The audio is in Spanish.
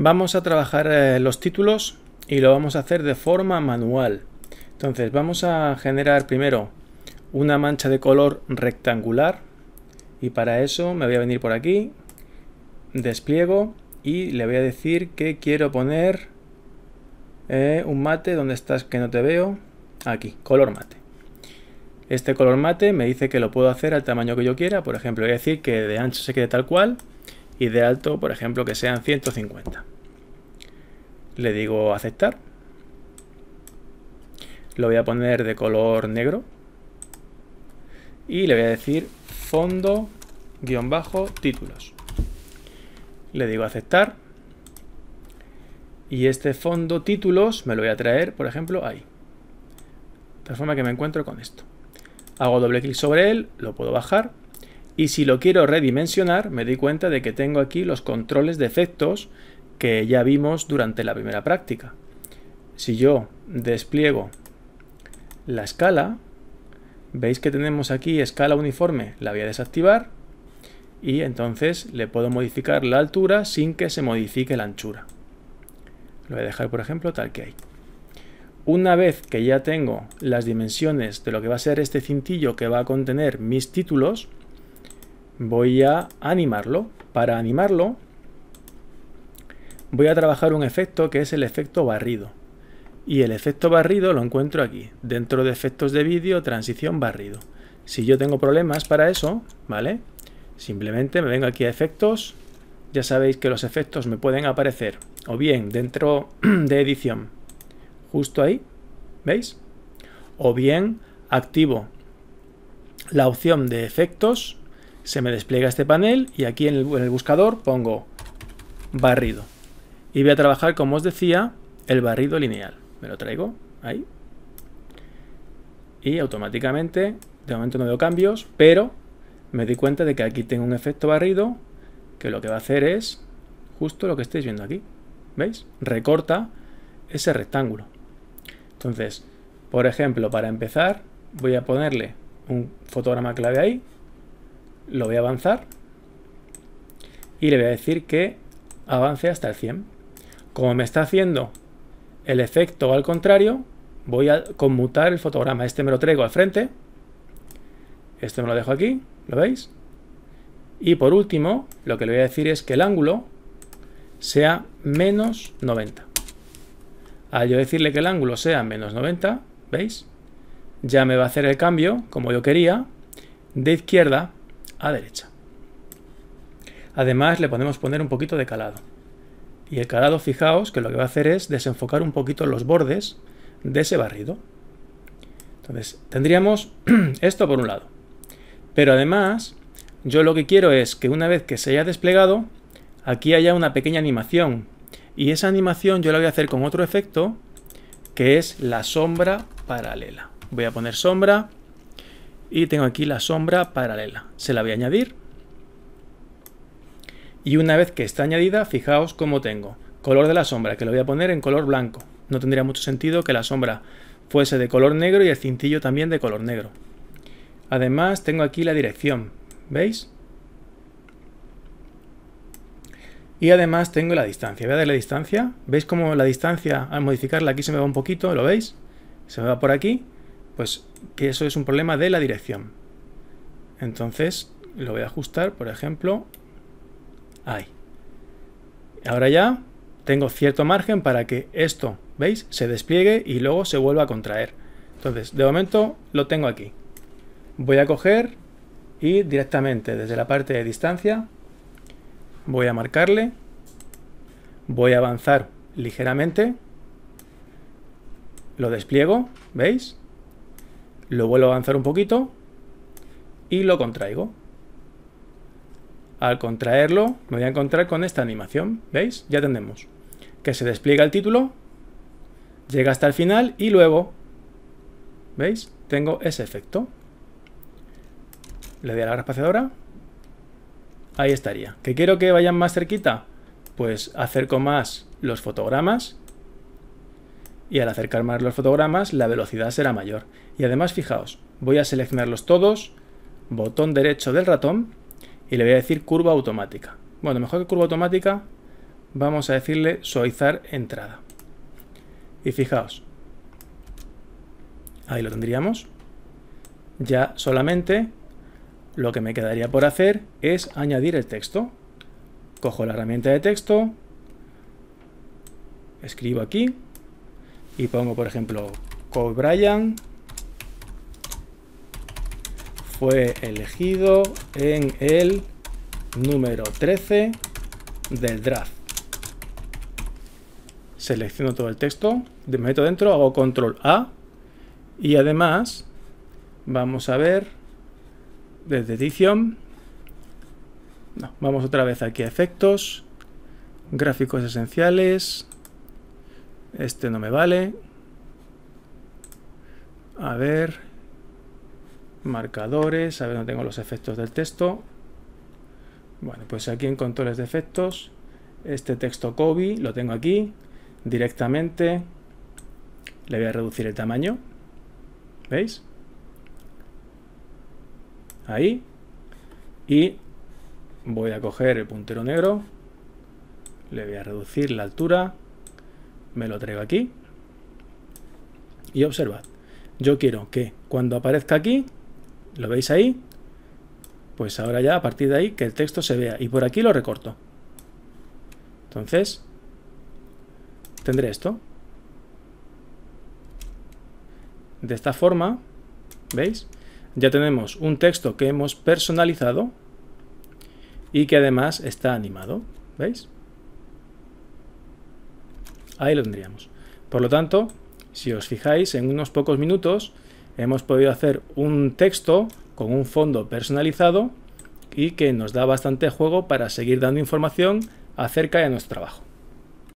Vamos a trabajar eh, los títulos y lo vamos a hacer de forma manual. Entonces vamos a generar primero una mancha de color rectangular y para eso me voy a venir por aquí, despliego y le voy a decir que quiero poner eh, un mate, donde estás que no te veo? Aquí, color mate. Este color mate me dice que lo puedo hacer al tamaño que yo quiera, por ejemplo, voy a decir que de ancho se quede tal cual y de alto, por ejemplo, que sean 150. Le digo aceptar. Lo voy a poner de color negro. Y le voy a decir fondo guión bajo títulos. Le digo aceptar. Y este fondo títulos me lo voy a traer, por ejemplo, ahí. De forma que me encuentro con esto. Hago doble clic sobre él, lo puedo bajar y si lo quiero redimensionar, me doy cuenta de que tengo aquí los controles de efectos que ya vimos durante la primera práctica. Si yo despliego la escala, veis que tenemos aquí escala uniforme, la voy a desactivar y entonces le puedo modificar la altura sin que se modifique la anchura. Lo voy a dejar, por ejemplo, tal que hay. Una vez que ya tengo las dimensiones de lo que va a ser este cintillo que va a contener mis títulos, voy a animarlo. Para animarlo voy a trabajar un efecto que es el efecto barrido. Y el efecto barrido lo encuentro aquí, dentro de efectos de vídeo, transición barrido. Si yo tengo problemas para eso, ¿vale? Simplemente me vengo aquí a efectos. Ya sabéis que los efectos me pueden aparecer o bien dentro de edición, justo ahí, ¿veis? O bien activo la opción de efectos se me despliega este panel y aquí en el, buscador pongo barrido. Y voy a trabajar, como os decía, el barrido lineal. Me lo traigo ahí. Y automáticamente, de momento no veo cambios, pero me di cuenta de que aquí tengo un efecto barrido que lo que va a hacer es justo lo que estáis viendo aquí. ¿Veis? Recorta ese rectángulo. Entonces, por ejemplo, para empezar, voy a ponerle un fotograma clave ahí, lo voy a avanzar y le voy a decir que avance hasta el 100. Como me está haciendo el efecto al contrario, voy a conmutar el fotograma. Este me lo traigo al frente. Este me lo dejo aquí, ¿lo veis? Y por último, lo que le voy a decir es que el ángulo sea menos 90. Al yo decirle que el ángulo sea menos 90, ¿veis? Ya me va a hacer el cambio, como yo quería, de izquierda a derecha. Además le podemos poner un poquito de calado. Y el calado, fijaos, que lo que va a hacer es desenfocar un poquito los bordes de ese barrido. Entonces, tendríamos esto por un lado. Pero además, yo lo que quiero es que una vez que se haya desplegado, aquí haya una pequeña animación. Y esa animación yo la voy a hacer con otro efecto, que es la sombra paralela. Voy a poner sombra y tengo aquí la sombra paralela. Se la voy a añadir. Y una vez que está añadida, fijaos cómo tengo. Color de la sombra, que lo voy a poner en color blanco. No tendría mucho sentido que la sombra fuese de color negro y el cintillo también de color negro. Además, tengo aquí la dirección. ¿Veis? Y además tengo la distancia. Voy a darle distancia. ¿Veis cómo la distancia, al modificarla aquí se me va un poquito? ¿Lo veis? Se me va por aquí. Pues que eso es un problema de la dirección. Entonces lo voy a ajustar, por ejemplo, ahí. Ahora ya tengo cierto margen para que esto, ¿veis? Se despliegue y luego se vuelva a contraer. Entonces, de momento lo tengo aquí. Voy a coger y directamente desde la parte de distancia voy a marcarle, voy a avanzar ligeramente, lo despliego, ¿veis? lo vuelvo a avanzar un poquito y lo contraigo. Al contraerlo me voy a encontrar con esta animación, ¿veis? Ya tenemos que se despliega el título, llega hasta el final y luego, ¿veis? Tengo ese efecto. Le doy a la espaciadora. Ahí estaría. ¿Que quiero que vayan más cerquita? Pues acerco más los fotogramas y al acercar más los fotogramas la velocidad será mayor. Y además fijaos, voy a seleccionarlos todos, botón derecho del ratón y le voy a decir curva automática. Bueno, mejor que curva automática, vamos a decirle suavizar entrada. Y fijaos, ahí lo tendríamos. Ya solamente lo que me quedaría por hacer es añadir el texto. Cojo la herramienta de texto, escribo aquí y pongo, por ejemplo, Kobe Bryant fue elegido en el número 13 del draft. Selecciono todo el texto, me meto dentro, hago control A y además vamos a ver desde edición. No, vamos otra vez aquí a efectos, gráficos esenciales, este no me vale. A ver. Marcadores. A ver, no tengo los efectos del texto. Bueno, pues aquí en controles de efectos. Este texto Kobe lo tengo aquí. Directamente le voy a reducir el tamaño. ¿Veis? Ahí. Y voy a coger el puntero negro. Le voy a reducir la altura me lo traigo aquí. Y observad, yo quiero que cuando aparezca aquí, lo veis ahí, pues ahora ya a partir de ahí que el texto se vea. Y por aquí lo recorto. Entonces, tendré esto. De esta forma, ¿veis? Ya tenemos un texto que hemos personalizado y que además está animado, ¿veis? Ahí lo tendríamos. Por lo tanto, si os fijáis, en unos pocos minutos hemos podido hacer un texto con un fondo personalizado y que nos da bastante juego para seguir dando información acerca de nuestro trabajo.